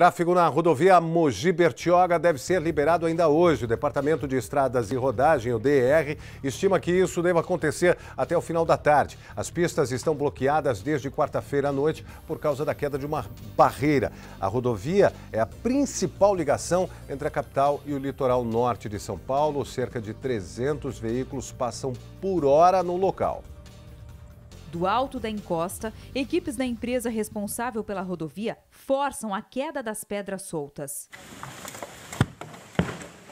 Tráfego na rodovia Mogi Bertioga deve ser liberado ainda hoje. O Departamento de Estradas e Rodagem, o DER, estima que isso deva acontecer até o final da tarde. As pistas estão bloqueadas desde quarta-feira à noite por causa da queda de uma barreira. A rodovia é a principal ligação entre a capital e o litoral norte de São Paulo. Cerca de 300 veículos passam por hora no local. Do alto da encosta, equipes da empresa responsável pela rodovia forçam a queda das pedras soltas.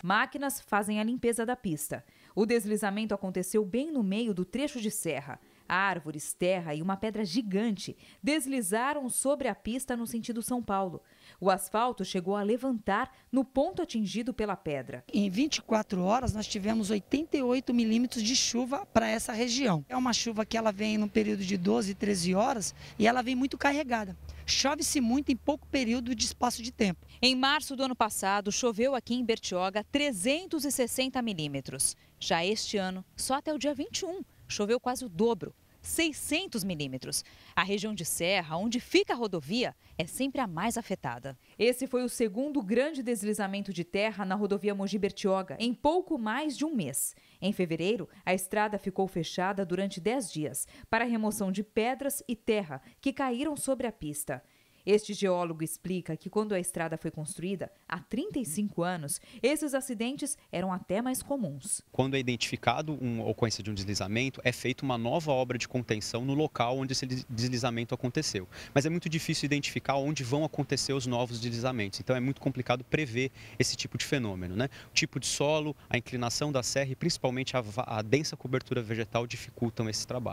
Máquinas fazem a limpeza da pista. O deslizamento aconteceu bem no meio do trecho de serra. Árvores, terra e uma pedra gigante deslizaram sobre a pista no sentido São Paulo. O asfalto chegou a levantar no ponto atingido pela pedra. Em 24 horas, nós tivemos 88 milímetros de chuva para essa região. É uma chuva que ela vem num período de 12, 13 horas e ela vem muito carregada. Chove-se muito em pouco período de espaço de tempo. Em março do ano passado, choveu aqui em Bertioga 360 milímetros. Já este ano, só até o dia 21 choveu quase o dobro, 600 milímetros. A região de Serra, onde fica a rodovia, é sempre a mais afetada. Esse foi o segundo grande deslizamento de terra na rodovia Mogi Bertioga, em pouco mais de um mês. Em fevereiro, a estrada ficou fechada durante 10 dias para remoção de pedras e terra que caíram sobre a pista. Este geólogo explica que quando a estrada foi construída, há 35 anos, esses acidentes eram até mais comuns. Quando é identificado uma ocorrência de um deslizamento, é feita uma nova obra de contenção no local onde esse deslizamento aconteceu. Mas é muito difícil identificar onde vão acontecer os novos deslizamentos, então é muito complicado prever esse tipo de fenômeno. Né? O tipo de solo, a inclinação da serra e principalmente a, a densa cobertura vegetal dificultam esse trabalho.